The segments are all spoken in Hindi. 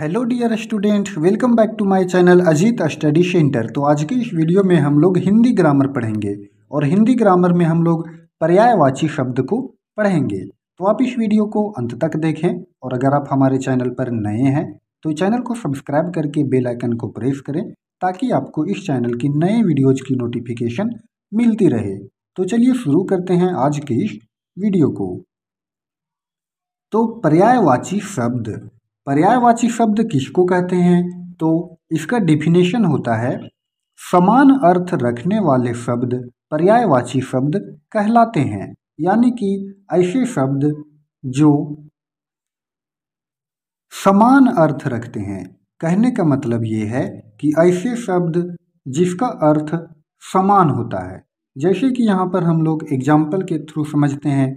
hello dear student welcome back to my channel Ajit study centre तो आज के इस वीडियो में हम लोग हिंदी ग्रामर पढ़ेंगे और हिंदी ग्रामर में हम लोग पर्यायवाची शब्द को पढ़ेंगे तो आप इस वीडियो को अंत तक देखें और अगर आप हमारे चैनल पर नए हैं तो चैनल को सब्सक्राइब करके बेल आइकन को प्रेस करें ताकि आपको इस चैनल की नए वीडियोज की नोटिफिकेशन मिलती रहे तो चलिए शुरू करते हैं आज के इस वीडियो को तो पर्यायवाची शब्द पर्यायवाची शब्द किसको कहते हैं तो इसका डिफिनेशन होता है समान अर्थ रखने वाले शब्द पर्यायवाची शब्द कहलाते हैं यानी कि ऐसे शब्द जो समान अर्थ रखते हैं कहने का मतलब ये है कि ऐसे शब्द जिसका अर्थ समान होता है जैसे कि यहाँ पर हम लोग एग्जाम्पल के थ्रू समझते हैं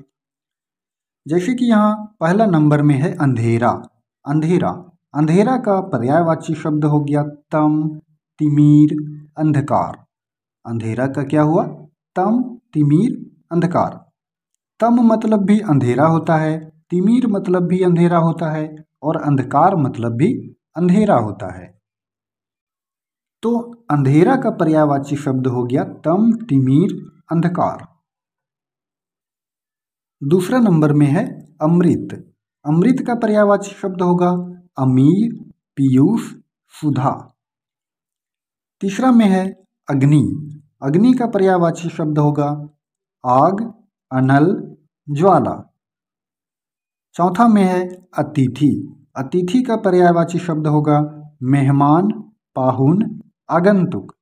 जैसे कि यहाँ पहला नंबर में है अंधेरा अंधेरा अंधेरा का पर्यायवाची शब्द हो गया तम तिमीर अंधकार अंधेरा का क्या हुआ तम तिमीर अंधकार तम मतलब भी अंधेरा होता है तिमीर मतलब भी अंधेरा होता है और अंधकार मतलब भी अंधेरा होता है तो अंधेरा का पर्यायवाची शब्द हो गया तम तिमीर अंधकार दूसरा नंबर में है अमृत अमृत का पर्यायवाची शब्द होगा अमीर पीयूष सुधा तीसरा में है अग्नि अग्नि का पर्यायवाची शब्द होगा आग अनल ज्वाला चौथा में है अतिथि अतिथि का पर्यायवाची शब्द होगा मेहमान पाहुन आगंतुक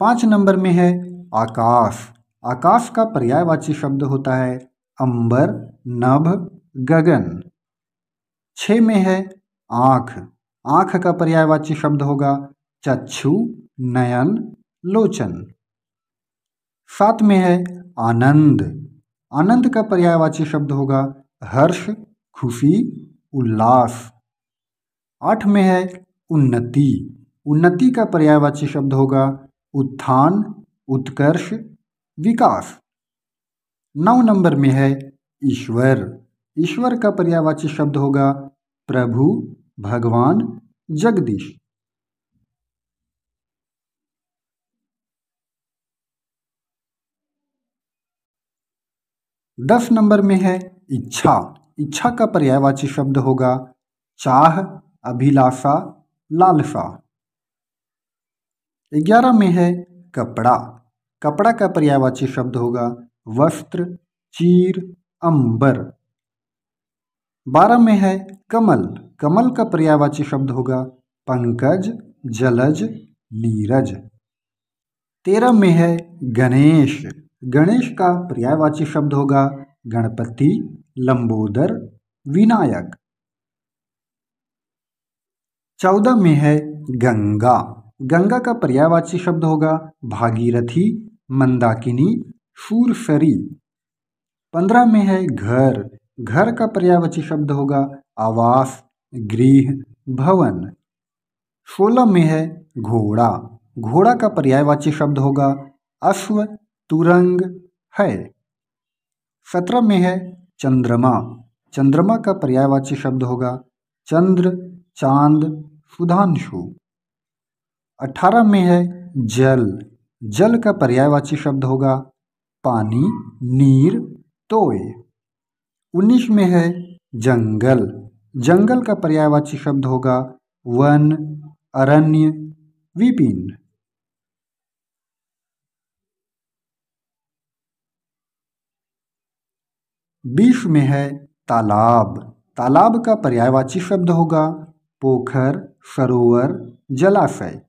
पांच नंबर में है आकाश आकाश का पर्यायवाची शब्द होता है अंबर नभ गगन छ में है आँख आँख का पर्यायवाची शब्द होगा चक्षु नयन लोचन सात में है आनंद आनंद का पर्यायवाची शब्द होगा हर्ष खुशी उल्लास आठ में है उन्नति उन्नति का पर्यायवाची शब्द होगा उत्थान उत्कर्ष विकास नौ नंबर में है ईश्वर ईश्वर का पर्यावाची शब्द होगा प्रभु भगवान जगदीश दस नंबर में है इच्छा इच्छा का पर्यायवाची शब्द होगा चाह अभिलाषा लालसा ग्यारह में है कपड़ा कपड़ा का पर्यायवाची शब्द होगा वस्त्र चीर अंबर बारह में है कमल कमल का पर्यायवाची शब्द होगा पंकज जलज नीरज तेरह में है गणेश गणेश का पर्यायवाची शब्द होगा गणपति लंबोदर विनायक चौदह में है गंगा गंगा का पर्यायवाची शब्द होगा भागीरथी मंदाकिनी शूरशरी पंद्रह में है घर घर का पर्यायवाची शब्द होगा आवास गृह भवन सोलह में है घोड़ा घोड़ा का पर्यायवाची शब्द होगा अश्व तुरंग है सत्रह में है चंद्रमा चंद्रमा का पर्यायवाची शब्द होगा चंद्र चांद सुधांशु अठारह में है जल जल का पर्यायवाची शब्द होगा पानी नीर तोय उन्नीस में है जंगल जंगल का पर्यायवाची शब्द होगा वन अरण्य विपिन बीस में है तालाब तालाब का पर्यायवाची शब्द होगा पोखर सरोवर जलाशय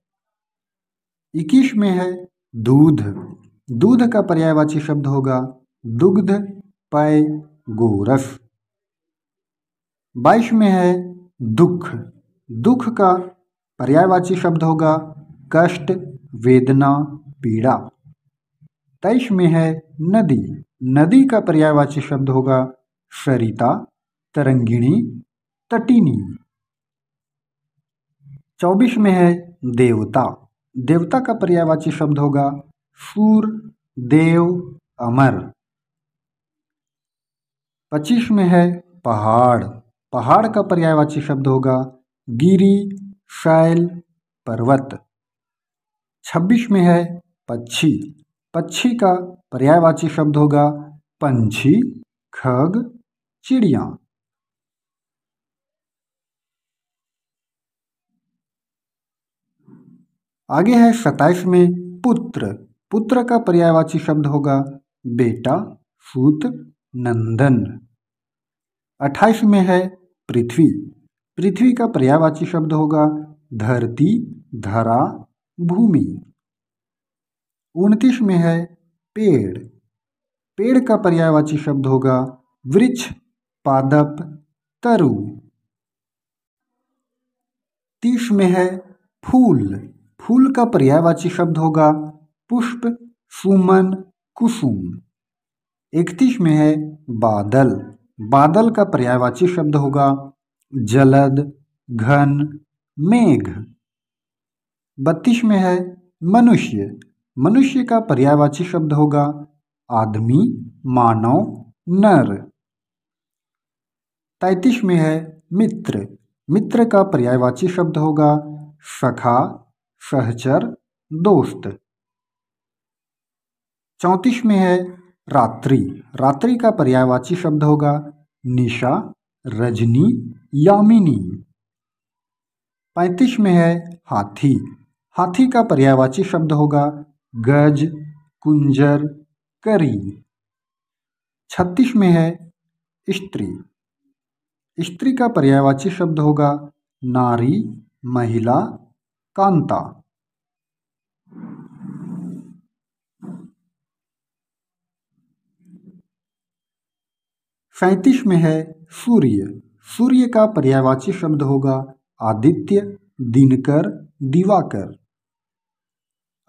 इक्कीस में है दूध दूध का पर्यायवाची शब्द होगा दुग्ध पय गोरस बाईस में है दुख दुख का पर्यायवाची शब्द होगा कष्ट वेदना पीड़ा तेईस में है नदी नदी का पर्यायवाची शब्द होगा सरिता तरंगिणी तटिनी चौबीस में है देवता देवता का पर्यायवाची शब्द होगा सूर देव अमर पच्चीस में है पहाड़ पहाड़ का पर्यायवाची शब्द होगा गिरी शैल पर्वत छब्बीस में है पक्षी पक्षी का पर्यायवाची शब्द होगा पंछी खग चिड़िया आगे है सताइस में पुत्र पुत्र का पर्यायवाची शब्द होगा बेटा सूत नंदन अट्ठाईस में है पृथ्वी पृथ्वी का पर्यायवाची शब्द होगा धरती धरा भूमि उनतीस में है पेड़ पेड़ का पर्यायवाची शब्द होगा वृक्ष पादप तरु तीस में है फूल फूल का पर्यायवाची शब्द होगा पुष्प सुमन कुसुम इकतीस में है बादल बादल का पर्यायवाची शब्द होगा जलद घन मेघ बत्तीस में है मनुष्य मनुष्य का पर्यायवाची शब्द होगा आदमी मानव नर तैतीस में है मित्र मित्र का पर्यायवाची शब्द होगा सखा सहचर दोस्त चौंतीस में है रात्रि रात्रि का पर्यायवाची शब्द होगा निशा रजनी यामिनी पैंतीस में है हाथी हाथी का पर्यायवाची शब्द होगा गज कुंजर करी छत्तीस में है स्त्री स्त्री का पर्यायवाची शब्द होगा नारी महिला कांता सैतीस में है सूर्य सूर्य का पर्यायवाची शब्द होगा आदित्य दिनकर दिवाकर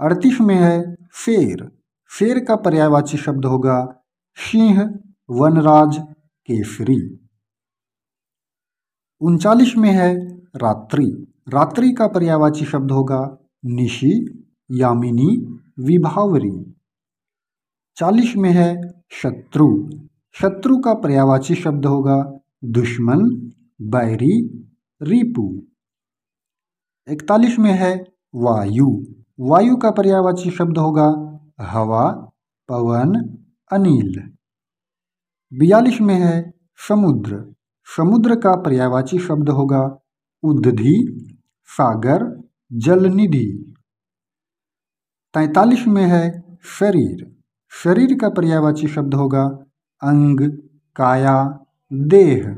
अड़तीस में है शेर शेर का पर्यायवाची शब्द होगा सिंह वनराज केसरी उनचालीस में है रात्रि रात्रि का पर्यावाची शब्द होगा निशी यामिनी विभावरी चालीस में है शत्रु शत्रु का पर्यावाची शब्द होगा दुश्मन बैरी रिपु इकतालीस में है वायु वायु का पर्यावाची शब्द होगा हवा पवन अनिल बयालीस में है समुद्र समुद्र का पर्यावाची शब्द होगा उद्धि सागर जल निधि तैतालीस में है शरीर शरीर का पर्यावाची शब्द होगा अंग काया देह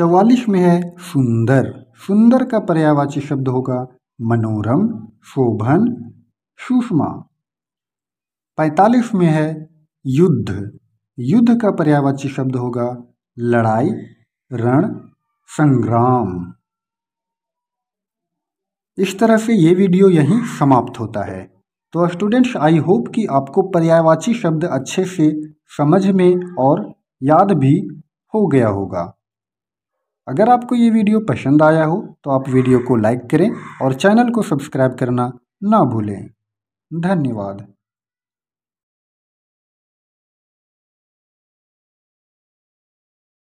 चौवालीस में है सुंदर सुंदर का पर्यावाची शब्द होगा मनोरम शोभन सुषमा पैतालीस में है युद्ध युद्ध का पर्यावाची शब्द होगा लड़ाई रण संग्राम इस तरह से ये वीडियो यहीं समाप्त होता है तो स्टूडेंट्स आई होप कि आपको पर्यायवाची शब्द अच्छे से समझ में और याद भी हो गया होगा अगर आपको ये वीडियो पसंद आया हो तो आप वीडियो को लाइक करें और चैनल को सब्सक्राइब करना ना भूलें धन्यवाद